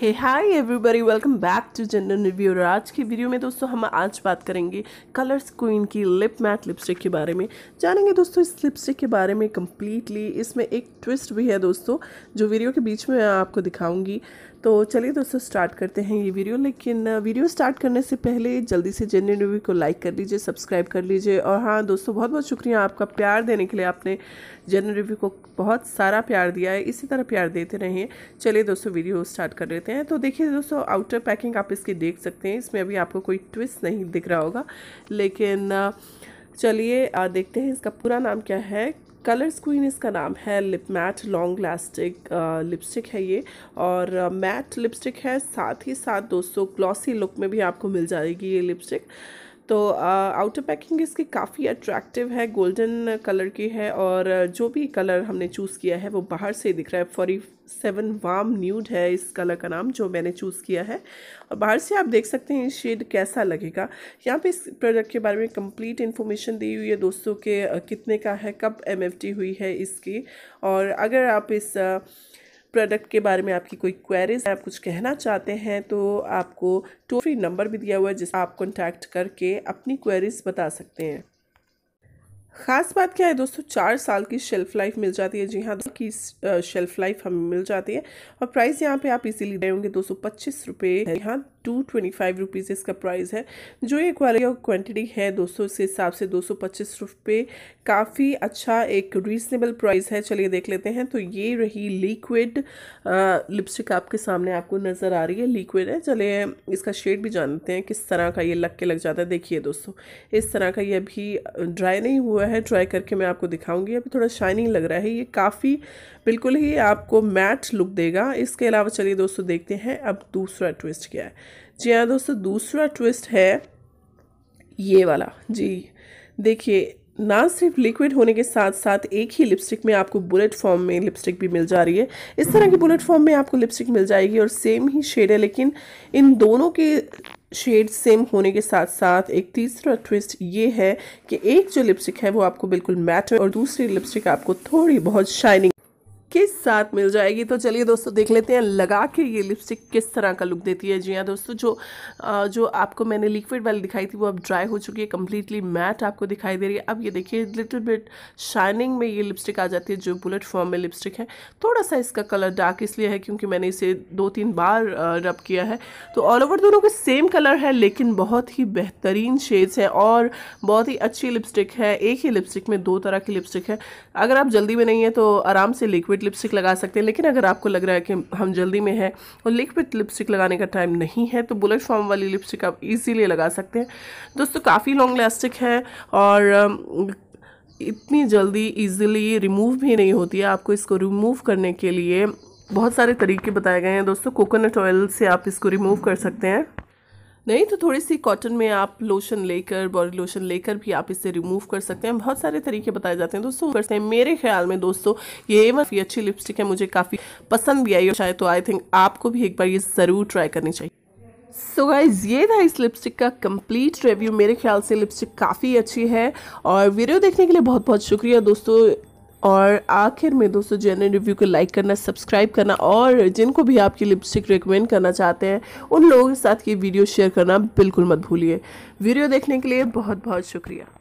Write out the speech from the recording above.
hey hi everybody welcome back to general review और आज की वीडियो में दोस्तों हम आज बात करेंगे कलर्स क्वीन की लिप मैट लिपस्टिक के बारे में जानेंगे दोस्तों इस लिपस्टिक के बारे में कम्प्लीटली इसमें एक ट्विस्ट भी है दोस्तों जो वीडियो के बीच में आपको दिखाऊंगी तो चलिए दोस्तों स्टार्ट करते हैं ये वीडियो लेकिन वीडियो स्टार्ट करने से पहले जल्दी से जेन्यू रिव्यू को लाइक कर लीजिए सब्सक्राइब कर लीजिए और हाँ दोस्तों बहुत बहुत शुक्रिया आपका प्यार देने के लिए आपने जेन्यू रिव्यू को बहुत सारा प्यार दिया है इसी तरह प्यार देते रहिए चलिए दोस्तों वीडियो स्टार्ट कर लेते हैं तो देखिए दोस्तों आउटर पैकिंग आप इसकी देख सकते हैं इसमें अभी आपको कोई ट्विस्ट नहीं दिख रहा होगा लेकिन चलिए देखते हैं इसका पूरा नाम क्या है कलर्स क्वीन इसका नाम है lip matte long lasting lipstick है ये और मैट लिपस्टिक है साथ ही साथ दोस्तों ग्लॉसी लुक में भी आपको मिल जाएगी ये लिपस्टिक तो आउटर पैकिंग इसकी काफ़ी अट्रैक्टिव है गोल्डन कलर की है और जो भी कलर हमने चूज़ किया है वो बाहर से दिख रहा है फॉरी सेवन वाम न्यूड है इस कलर का नाम जो मैंने चूज़ किया है और बाहर से आप देख सकते हैं शेड कैसा लगेगा यहाँ पे इस प्रोडक्ट के बारे में कंप्लीट इन्फॉर्मेशन दी हुई है दोस्तों के कितने का है कब एम हुई है इसकी और अगर आप इस प्रोडक्ट के बारे में आपकी कोई क्वेरीज आप कुछ कहना चाहते हैं तो आपको टोल फ्री नंबर भी दिया हुआ है जिस आप कॉन्टैक्ट करके अपनी क्वेरीज बता सकते हैं ख़ास बात क्या है दोस्तों चार साल की शेल्फ़ लाइफ मिल जाती है जी हाँ की शेल्फ़ लाइफ हमें मिल जाती है और प्राइस यहाँ पे आप इजीली दे होंगे दो सौ पच्चीस रुपये यहाँ टू ट्वेंटी फाइव रुपीज़ इसका प्राइस है जो ये क्वालिटी और क्वांटिटी है दोस्तों इस हिसाब से दो सौ पच्चीस रुपये काफ़ी अच्छा एक रीज़नेबल प्राइस है चलिए देख लेते हैं तो ये रही लिक्विड लिपस्टिक आपके सामने आपको नज़र आ रही है लिक्विड है चलिए इसका शेड भी जानते हैं किस तरह का ये लग के लग जाता है देखिए दोस्तों इस तरह का ये अभी ड्राई नहीं हुआ हुआ है ट्राई करके मैं आपको दिखाऊंगी अभी थोड़ा शाइनिंग लग रहा है ये काफ़ी बिल्कुल ही आपको मैट लुक देगा इसके अलावा चलिए दोस्तों देखते हैं अब दूसरा ट्विस्ट क्या है जी हाँ दोस्तों दूसरा ट्विस्ट है ये वाला जी देखिए ना सिर्फ लिक्विड होने के साथ साथ एक ही लिपस्टिक में आपको बुलेट फॉर्म में लिपस्टिक भी मिल जा रही है इस तरह की बुलेट फॉर्म में आपको लिपस्टिक मिल जाएगी और सेम ही शेड है लेकिन इन दोनों के शेड सेम होने के साथ साथ एक तीसरा ट्विस्ट ये है कि एक जो लिपस्टिक है वो आपको बिल्कुल मैट और दूसरी लिपस्टिक आपको थोड़ी बहुत शाइनिंग के साथ मिल जाएगी तो चलिए दोस्तों देख लेते हैं लगा के ये लिपस्टिक किस तरह का लुक देती है जी हाँ दोस्तों जो जो आपको मैंने लिक्विड वाली दिखाई थी वो अब ड्राई हो चुकी है कम्प्लीटली मैट आपको दिखाई दे रही है अब ये देखिए लिटिल बिट शाइनिंग में ये लिपस्टिक आ जाती है जो बुलेट फॉर्म में लिपस्टिक है थोड़ा सा इसका कलर डार्क इसलिए है क्योंकि मैंने इसे दो तीन बार रब किया है तो ऑल ओवर दोनों के सेम कलर है लेकिन बहुत ही बेहतरीन शेड्स हैं और बहुत ही अच्छी लिपस्टिक है एक ही लिपस्टिक में दो तरह की लिपस्टिक है अगर आप जल्दी में नहीं है तो आराम से लिक्विड लिक्विड लिपस्टिक लगा सकते हैं लेकिन अगर आपको लग रहा है कि हम जल्दी में हैं और लिक्विड लिपस्टिक लगाने का टाइम नहीं है तो बुलेट फॉर्म वाली लिपस्टिक आप ईजीली लगा सकते हैं दोस्तों काफ़ी लॉन्ग लास्टिक है और इतनी जल्दी ईजिली रिमूव भी नहीं होती है आपको इसको रिमूव करने के लिए बहुत सारे तरीके बताए गए हैं दोस्तों कोकोनट ऑयल से आप इसको रिमूव कर सकते हैं नहीं तो थोड़ी सी कॉटन में आप लोशन लेकर बॉडी लोशन लेकर भी आप इसे रिमूव कर सकते हैं बहुत सारे तरीके बताए जाते हैं दोस्तों करते हैं मेरे ख्याल में दोस्तों ये काफ़ी अच्छी लिपस्टिक है मुझे काफ़ी पसंद भी आई और शायद तो आई थिंक आपको भी एक बार ये ज़रूर ट्राई करनी चाहिए सो so गाइज ये था इस लिपस्टिक का कंप्लीट रिव्यू मेरे ख्याल से लिपस्टिक काफ़ी अच्छी है और वीडियो देखने के लिए बहुत बहुत शुक्रिया दोस्तों और आखिर में दोस्तों जेनरल रिव्यू को लाइक करना सब्सक्राइब करना और जिनको भी आपकी लिपस्टिक रिकमेंड करना चाहते हैं उन लोगों के साथ ये वीडियो शेयर करना बिल्कुल मत भूलिए वीडियो देखने के लिए बहुत बहुत शुक्रिया